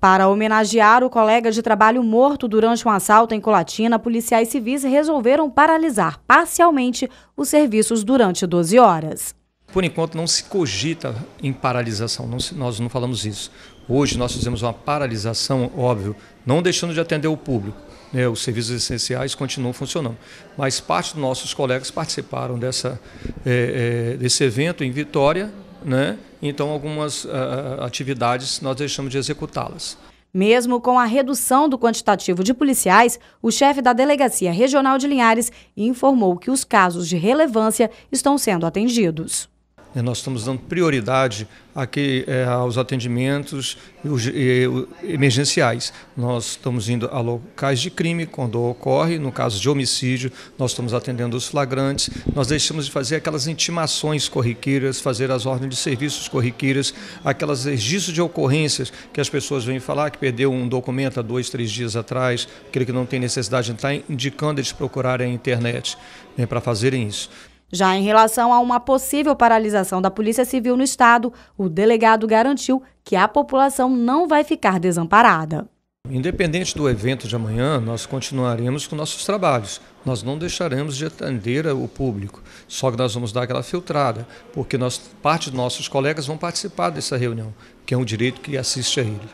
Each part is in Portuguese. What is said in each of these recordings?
Para homenagear o colega de trabalho morto durante um assalto em Colatina, policiais civis resolveram paralisar parcialmente os serviços durante 12 horas. Por enquanto, não se cogita em paralisação, não se, nós não falamos isso. Hoje nós fizemos uma paralisação, óbvio, não deixando de atender o público. Né, os serviços essenciais continuam funcionando. Mas parte dos nossos colegas participaram dessa, é, é, desse evento em Vitória né? então algumas uh, atividades nós deixamos de executá-las. Mesmo com a redução do quantitativo de policiais, o chefe da Delegacia Regional de Linhares informou que os casos de relevância estão sendo atendidos. É, nós estamos dando prioridade aqui, é, aos atendimentos emergenciais. Nós estamos indo a locais de crime, quando ocorre, no caso de homicídio, nós estamos atendendo os flagrantes, nós deixamos de fazer aquelas intimações corriqueiras, fazer as ordens de serviços corriqueiras, aquelas registros de ocorrências que as pessoas vêm falar que perdeu um documento há dois, três dias atrás, aquele que não tem necessidade de estar indicando eles procurarem a internet né, para fazerem isso. Já em relação a uma possível paralisação da Polícia Civil no Estado, o delegado garantiu que a população não vai ficar desamparada. Independente do evento de amanhã, nós continuaremos com nossos trabalhos. Nós não deixaremos de atender o público, só que nós vamos dar aquela filtrada, porque nós, parte dos nossos colegas vão participar dessa reunião, que é um direito que assiste a ele.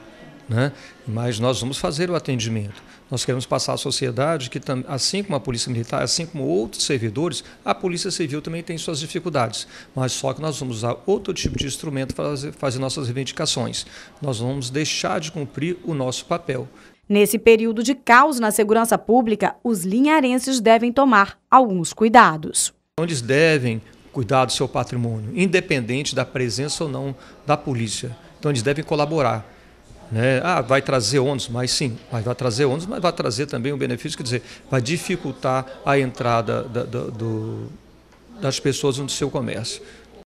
Né? Mas nós vamos fazer o atendimento. Nós queremos passar à sociedade que, assim como a Polícia Militar, assim como outros servidores, a Polícia Civil também tem suas dificuldades. Mas só que nós vamos usar outro tipo de instrumento para fazer nossas reivindicações. Nós vamos deixar de cumprir o nosso papel. Nesse período de caos na segurança pública, os linharenses devem tomar alguns cuidados. Eles devem cuidar do seu patrimônio, independente da presença ou não da polícia. Então, eles devem colaborar né? Ah, vai trazer ônus, mas sim, mas vai trazer ônus, mas vai trazer também um benefício, quer dizer, vai dificultar a entrada da, da, do, das pessoas no seu comércio.